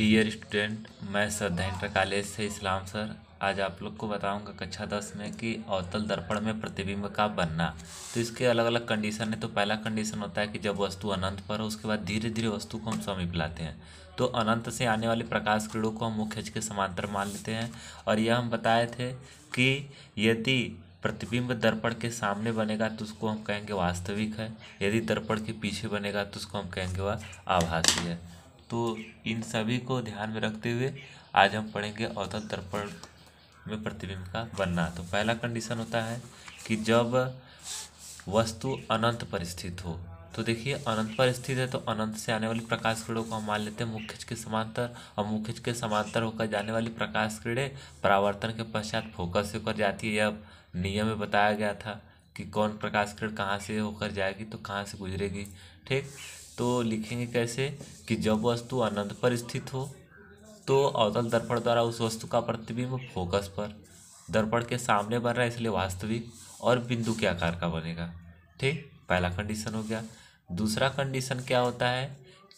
Dear student मैं sir धैंड्र college से इस्लाम सर आज आप लोग को बताऊंगा कक्षा दस में कि अवतल दर्पण में प्रतिबिंब का बनना तो इसके अलग अलग कंडीशन है तो पहला कंडीशन होता है कि जब वस्तु अनंत पर हो उसके बाद धीरे धीरे वस्तु को हम समीप लाते हैं तो अनंत से आने वाले प्रकाश किरणों को हम मुख्य के समांतर मान लेते हैं और यह हम बताए थे कि यदि प्रतिबिंब दर्पण के सामने बनेगा तो उसको हम कहेंगे वास्तविक है यदि दर्पण के पीछे बनेगा तो उसको हम कहेंगे वह आभासी है तो इन सभी को ध्यान में रखते हुए आज हम पढ़ेंगे औतन दर्पण में प्रतिबिंब का बनना तो पहला कंडीशन होता है कि जब वस्तु अनंत पर स्थित हो तो देखिए अनंत पर स्थित है तो अनंत से आने वाली प्रकाश किरणों को हम मान लेते हैं मुख्यज के समांतर और मुख्यज के समांतर होकर जाने वाली प्रकाश किरणें परावर्तन के पश्चात फोकस होकर जाती है यह नियम में बताया गया था कि कौन प्रकाश किरण कहाँ से होकर जाएगी तो कहाँ से गुजरेगी ठीक तो लिखेंगे कैसे कि जब वस्तु अनंत पर स्थित हो तो अवतल दर्पण द्वारा उस वस्तु का प्रतिबिंब फोकस पर दर्पण के सामने बन रहा है इसलिए वास्तविक और बिंदु के आकार का बनेगा ठीक पहला कंडीशन हो गया दूसरा कंडीशन क्या होता है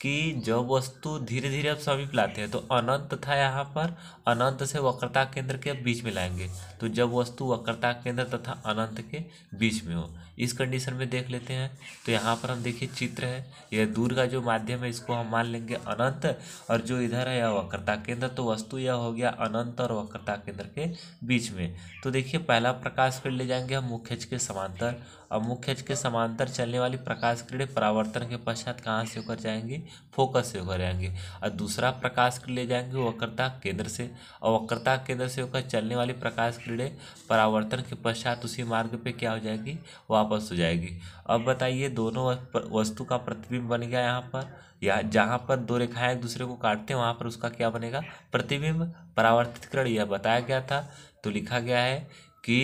कि जब वस्तु धीरे धीरे अब समीप लाते हैं तो अनंत था यहाँ पर अनंत से वक्रता केंद्र के बीच में लाएंगे तो जब वस्तु वक्रता केंद्र तथा अनंत के बीच में हो इस कंडीशन में देख लेते हैं तो यहाँ पर हम देखिए चित्र है यह दूर का जो माध्यम है इसको हम मान लेंगे अनंत और जो इधर है यह वक्रता केंद्र तो वस्तु यह हो गया अनंत और वक्रता केंद्र के बीच में तो देखिए पहला प्रकाश फिर ले जाएंगे हम मुख्यज के समांतर अब मुख्य अक्ष के समांतर चलने वाली प्रकाश किरणें परावर्तन के पश्चात कहाँ से होकर जाएंगी फोकस से होकर जाएंगे और दूसरा प्रकाश किरण ले जाएंगे वक्रता केंद्र से और वक्रता केंद्र से होकर चलने वाली प्रकाश किरणें परावर्तन के पश्चात उसी मार्ग पर क्या हो जाएगी वापस हो जाएगी अब बताइए दोनों वस्तु का प्रतिबिंब बन गया यहाँ पर या जहाँ पर दो रेखाएं एक दूसरे को काटते हैं वहाँ पर उसका क्या बनेगा प्रतिबिंब परावर्तित किरण यह बताया गया था तो लिखा गया है कि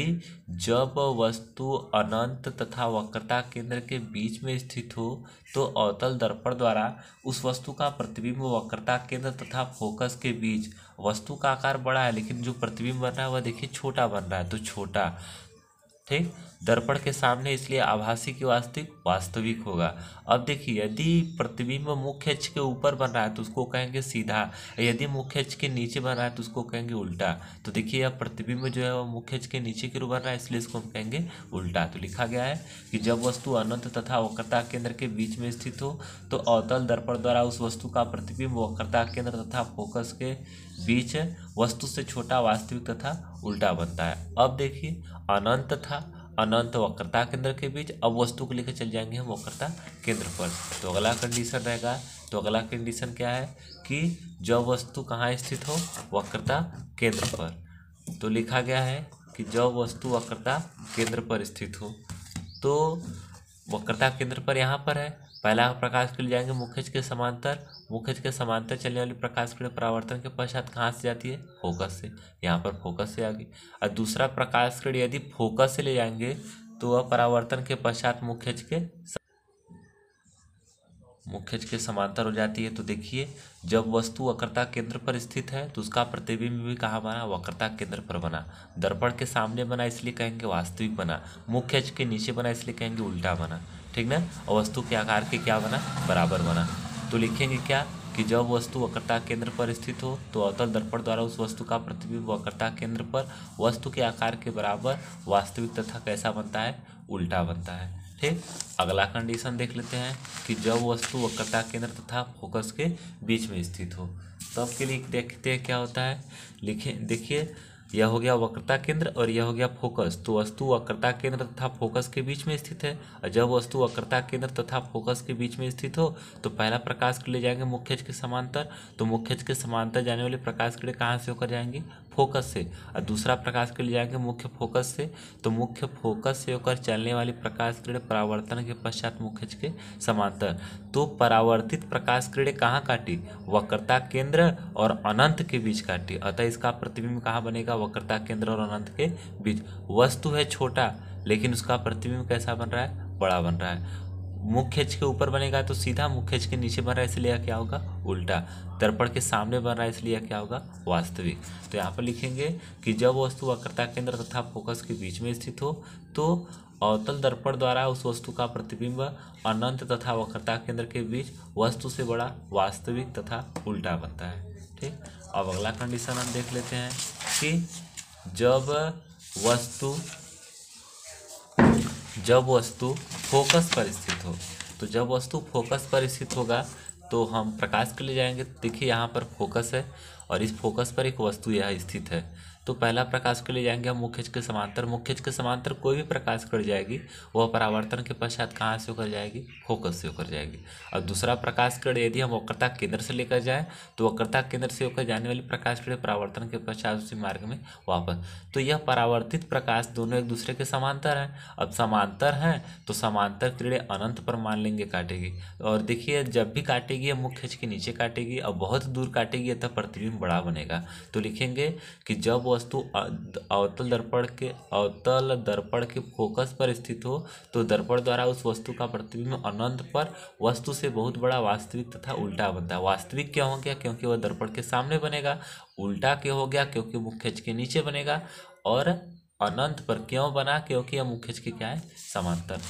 जब वस्तु अनंत तथा वक्रता केंद्र के बीच में स्थित हो तो अवतल दर्पण द्वारा उस वस्तु का प्रतिबिंब वक्रता केंद्र तथा फोकस के बीच वस्तु का आकार बड़ा है लेकिन जो प्रतिबिंब बन रहा है वह देखिए छोटा बन रहा है तो छोटा ठीक दर्पण के सामने इसलिए आभासी की वास्तविक वास्तविक होगा अब देखिए यदि प्रतिबिंब मुख्य अक्ष के ऊपर बन रहा है तो उसको कहेंगे सीधा यदि मुख्य अक्ष के नीचे बन रहा है तो उसको कहेंगे उल्टा तो देखिए यह प्रतिबिंब जो है वो मुख्य अक्ष के नीचे की रूप बन रहा है इसलिए इसको हम कहेंगे उल्टा तो लिखा गया है कि जब वस्तु अनंत तथा वक्रता केंद्र के बीच में स्थित हो तो अवतल दर्पण द्वारा उस वस्तु का प्रतिबिंब वक्रता केंद्र तथा फोकस के बीच वस्तु से छोटा वास्तविक तथा उल्टा बनता है अब देखिए अनंत था अनंत वक्रता केंद्र के बीच अब वस्तु को लेकर चल जाएंगे हम वक्रता केंद्र पर तो अगला कंडीशन रहेगा तो अगला कंडीशन क्या है कि जब वस्तु कहाँ स्थित हो वक्रता केंद्र पर तो लिखा गया है कि जब वस्तु वक्रता केंद्र पर स्थित हो तो वक्रता केंद्र पर यहाँ पर है पहला प्रकाश के लिए जाएंगे मुख्यज के समांतर मुखज के समांतर चलने वाली प्रकाश किरण परावर्तन के पश्चात कहाँ से जाती है फोकस से यहाँ पर फोकस से आ गई और दूसरा प्रकाश किरण यदि फोकस से ले जाएंगे तो वह परावर्तन के पश्चात मुख्य के मुख्यज के समांतर हो जाती है तो देखिए जब वस्तु वक्रता केंद्र पर स्थित है तो उसका प्रतिबिंब भी कहाँ बना वक्रता केंद्र पर बना दर्पण के सामने बना इसलिए कहेंगे वास्तविक बना मुख्यज के नीचे बना इसलिए कहेंगे उल्टा बना ठीक ना और वस्तु के आकार के क्या बना बराबर बना तो लिखेंगे क्या कि जब वस्तु वक्रता केंद्र पर स्थित हो तो अवतल दर्पण द्वारा उस वस्तु का प्रतिबिंब वक्रता केंद्र पर वस्तु के आकार के बराबर वास्तविक तथा कैसा बनता है उल्टा बनता है ठीक अगला कंडीशन देख लेते हैं कि जब वस्तु वक्रता केंद्र तथा फोकस के बीच में स्थित हो तब के लिए देखते हैं क्या होता है लिखे देखिए यह हो गया वक्रता केंद्र और यह हो गया फोकस तो वस्तु वक्रता केंद्र तथा फोकस के बीच में स्थित है और जब वस्तु वक्रता केंद्र तथा फोकस के बीच में स्थित हो तो पहला प्रकाश के ले जाएंगे मुख्यज के समांतर तो मुख्यज के समांतर जाने वाले प्रकाश लिए कहाँ से होकर जाएंगे फोकस से और दूसरा प्रकाश किरण जाएंगे मुख्य फोकस से तो मुख्य फोकस से होकर चलने वाली प्रकाश किरण परावर्तन के पश्चात मुख्य के समांतर तो परावर्तित प्रकाश किरण कहाँ काटी वक्रता केंद्र और अनंत के बीच काटी अतः इसका प्रतिबिंब कहाँ बनेगा वक्रता केंद्र और अनंत के बीच वस्तु है छोटा लेकिन उसका प्रतिबिंब कैसा बन रहा है बड़ा बन रहा है मुख्य के ऊपर बनेगा तो सीधा मुख्य के नीचे बन रहा है इसलिए क्या होगा उल्टा दर्पण के सामने बन रहा है इसलिए क्या होगा वास्तविक तो यहाँ पर लिखेंगे कि जब वस्तु वक्रता केंद्र तथा फोकस के बीच में स्थित हो तो अवतल दर्पण द्वारा उस वस्तु का प्रतिबिंब अनंत तथा वक्रता केंद्र के बीच वस्तु से बड़ा वास्तविक तथा उल्टा बनता है ठीक अब अगला कंडीशन हम देख लेते हैं कि जब वस्तु जब वस्तु फोकस पर स्थित हो तो जब वस्तु फोकस पर स्थित होगा तो हम प्रकाश के लिए जाएंगे देखिए यहाँ पर फोकस है और इस फोकस पर एक वस्तु यह स्थित है तो पहला प्रकाश के लिए जाएंगे हम मुख्यज के समांतर मुख्यज के समांतर कोई भी प्रकाश कर जाएगी वह परावर्तन के पश्चात कहाँ से होकर जाएगी फोकस से होकर जाएगी और दूसरा प्रकाश किरण यदि हम वक्रता केंद्र से लेकर जाएं तो वक्रता केंद्र से होकर जाने वाली प्रकाश किरण परावर्तन के पश्चात उसी मार्ग में वापस तो यह परावर्तित प्रकाश दोनों एक दूसरे के समांतर हैं अब समांतर हैं तो समांतर क्रीड़े अनंत पर मान लेंगे काटेगी और देखिए जब भी काटेगी मुख्यज के नीचे काटेगी और बहुत दूर काटेगी अतः प्रतिबिंब बड़ा हम्म। बनेगा तो लिखेंगे कि जब वस्तु अवतल दर्पण के अवतल दर्पण के फोकस पर स्थित हो तो दर्पण द्वारा उस वस्तु का प्रतिबिंब अनंत पर वस्तु से बहुत बड़ा वास्तविक तथा उल्टा बनता है वास्तविक क्या हो गया क्योंकि वह दर्पण के सामने बनेगा उल्टा क्यों हो गया क्योंकि मुख्य के नीचे बनेगा और अनंत पर क्यों बना क्योंकि यह मुख्य के क्या है समांतर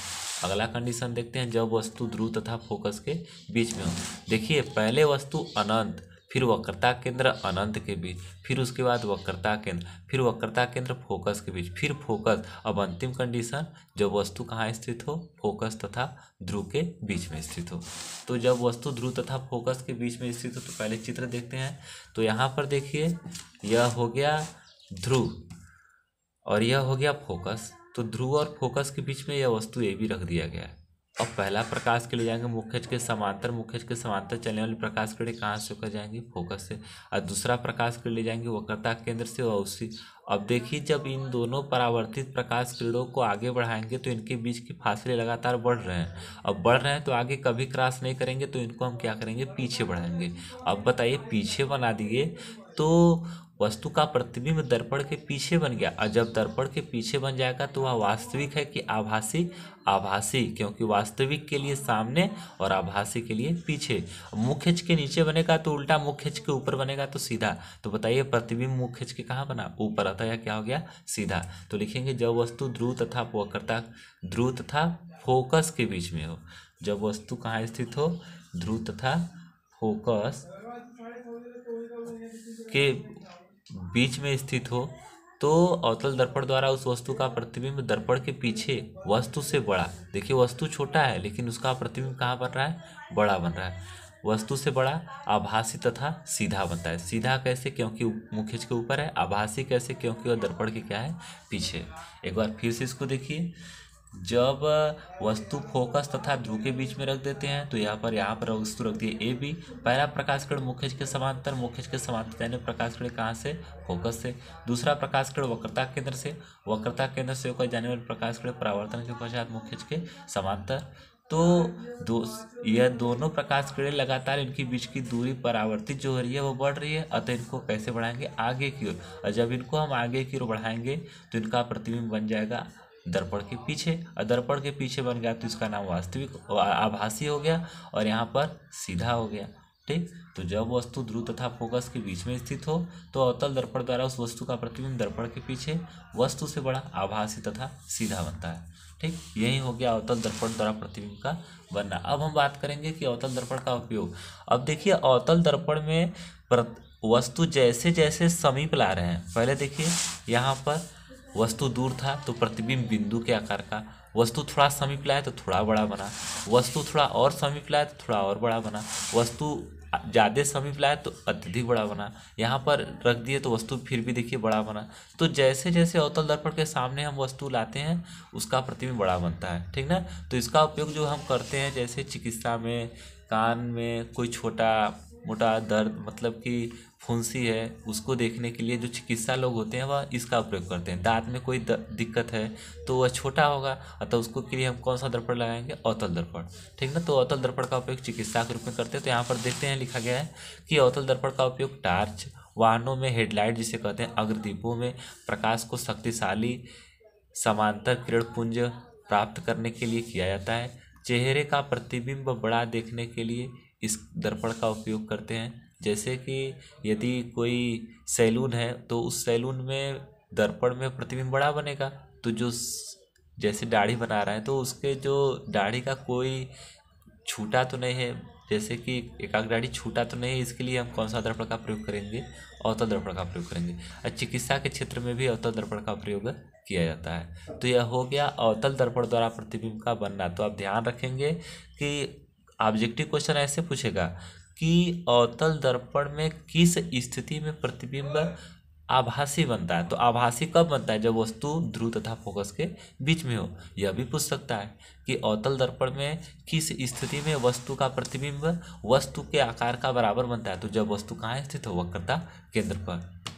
अगला कंडीशन देखते हैं जब वस्तु ध्रुव तथा फोकस के बीच में हो देखिए पहले वस्तु अनंत फिर वक्रता केंद्र अनंत के बीच फिर उसके बाद वक्रता केंद्र फिर वक्रता केंद्र फोकस के बीच फिर फोकस अब अंतिम कंडीशन जब वस्तु कहाँ स्थित हो फोकस तथा ध्रुव के बीच में स्थित हो तो जब वस्तु ध्रुव तथा फोकस के बीच में स्थित हो तो पहले चित्र देखते हैं तो यहाँ पर देखिए यह हो गया ध्रुव और यह हो गया फोकस तो ध्रुव और फोकस के बीच में यह वस्तु ए भी रख दिया गया है और पहला प्रकाश के लिए जाएंगे मुख्यज के समांतर मुख्यज के समांतर चलने वाले प्रकाश किरणें कहाँ से होकर जाएंगे फोकस से और दूसरा प्रकाश के लिए जाएंगे वक्रता केंद्र से और उसी अब देखिए जब इन दोनों परावर्तित प्रकाश किरणों को आगे बढ़ाएंगे तो इनके बीच के फासले लगातार बढ़ रहे हैं अब बढ़ रहे हैं तो आगे कभी क्रॉस नहीं करेंगे तो इनको हम क्या करेंगे पीछे बढ़ाएंगे अब बताइए पीछे बना दिए तो वस्तु का प्रतिबिंब दर्पण के पीछे बन गया और जब दर्पण के पीछे बन जाएगा तो वह वास्तविक है कि आभासी आभासी क्योंकि वास्तविक के लिए सामने और आभासी के लिए पीछे मुख हेच के नीचे बनेगा तो उल्टा मुख्य के ऊपर बनेगा तो सीधा तो बताइए प्रतिबिंब मुख खिंच के कहाँ बना ऊपर आता या क्या हो गया सीधा तो लिखेंगे जब वस्तु ध्रुव तथा पोकर्ता ध्रुव तथा फोकस के बीच में हो जब वस्तु कहाँ स्थित हो ध्रुव तथा फोकस के बीच में स्थित हो तो अवतल दर्पण द्वारा उस वस्तु का प्रतिबिंब दर्पण के पीछे वस्तु से बड़ा देखिए वस्तु छोटा है लेकिन उसका प्रतिबिंब कहाँ बन रहा है बड़ा बन रहा है वस्तु से बड़ा आभासी तथा सीधा बनता है सीधा कैसे क्योंकि मुखेज के ऊपर है आभासी कैसे क्योंकि वह दर्पण के क्या है पीछे एक बार फिर से इसको देखिए जब वस्तु फोकस तथा ध्रुव के बीच में रख देते हैं तो यहाँ पर यहाँ पर वस्तु रख दिए ए बी पहला प्रकाशकरण मुख्य के समांतर मुख्य के समांतर यानी प्रकाशकरण कहाँ से फोकस से दूसरा प्रकाशकरण वक्रता केंद्र से वक्रता केंद्र से होकर जाने वाले प्रकाशकरण परावर्तन के पश्चात मुख्य के समांतर तो दो यह दोनों प्रकाश किरण लगातार इनके बीच की दूरी परावर्तित जो हो रही है वो बढ़ रही है अतः इनको कैसे बढ़ाएंगे आगे की ओर और जब इनको हम आगे की ओर बढ़ाएंगे तो इनका प्रतिबिंब बन जाएगा दर्पण के पीछे और दर्पण के पीछे बन गया तो इसका नाम वास्तविक आभासी हो गया और यहाँ पर सीधा हो गया ठीक तो जब वस्तु ध्रुव तथा फोकस के बीच में स्थित हो तो अवतल दर्पण द्वारा उस वस्तु का प्रतिबिंब दर्पण के पीछे वस्तु से बड़ा आभासी तथा सीधा बनता है ठीक यही हो गया अवतल दर्पण द्वारा प्रतिबिंब का बनना अब हम बात करेंगे कि अवतल दर्पण का उपयोग अब देखिए अवतल दर्पण में वस्तु जैसे जैसे समीप ला रहे हैं पहले देखिए यहाँ पर वस्तु दूर था तो प्रतिबिंब बिंदु के आकार का वस्तु थोड़ा समीप लाया तो थोड़ा बड़ा बना वस्तु थोड़ा और समीप लाया तो थोड़ा और बड़ा बना वस्तु ज़्यादा समीप लाया तो अत्यधिक बड़ा बना यहाँ पर रख दिए तो वस्तु फिर भी देखिए बड़ा बना तो जैसे जैसे अवतल दर्पण के सामने हम वस्तु लाते हैं उसका प्रतिबिंब बड़ा बनता है ठीक ना तो इसका उपयोग जो हम करते हैं जैसे चिकित्सा में कान में कोई छोटा मोटा दर्द मतलब कि फुंसी है उसको देखने के लिए जो चिकित्सा लोग होते हैं वह इसका उपयोग करते हैं दांत में कोई दिक्कत है तो वह छोटा होगा अतः उसको के लिए हम कौन सा दर्पण लगाएंगे अवतल दर्पण ठीक ना तो अवतल दर्पण का उपयोग चिकित्सा के रूप में करते हैं तो यहाँ पर देखते हैं लिखा गया है कि अवतल दर्पण का उपयोग टार्च वाहनों में हेडलाइट जिसे कहते हैं अग्रदीपों में प्रकाश को शक्तिशाली समांतर किरण पुंज प्राप्त करने के लिए किया जाता है चेहरे का प्रतिबिंब बड़ा देखने के लिए इस दर्पण का उपयोग करते हैं जैसे कि यदि कोई सैलून है तो उस सैलून में दर्पण में प्रतिबिंब बड़ा बनेगा तो जो जैसे दाढ़ी बना रहा है तो उसके जो दाढ़ी का कोई छूटा तो नहीं है जैसे कि एकाग दाढ़ी छूटा तो नहीं है इसके लिए हम कौन सा दर्पण का प्रयोग करेंगे अवतल दर्पण का प्रयोग करेंगे और चिकित्सा के क्षेत्र में भी अवतल दर्पण का प्रयोग किया जाता है तो यह हो गया अवतल दर्पण द्वारा प्रतिबिंब का बनना तो आप ध्यान रखेंगे कि ऑब्जेक्टिव क्वेश्चन ऐसे पूछेगा कि अवतल दर्पण में किस स्थिति में प्रतिबिंब आभासी बनता है तो आभासी कब बनता है जब वस्तु ध्रुव तथा फोकस के बीच में हो यह भी पूछ सकता है कि अवतल दर्पण में किस स्थिति में वस्तु का प्रतिबिंब वस्तु के आकार का बराबर बनता है तो जब वस्तु कहाँ स्थित हो वक्रता केंद्र पर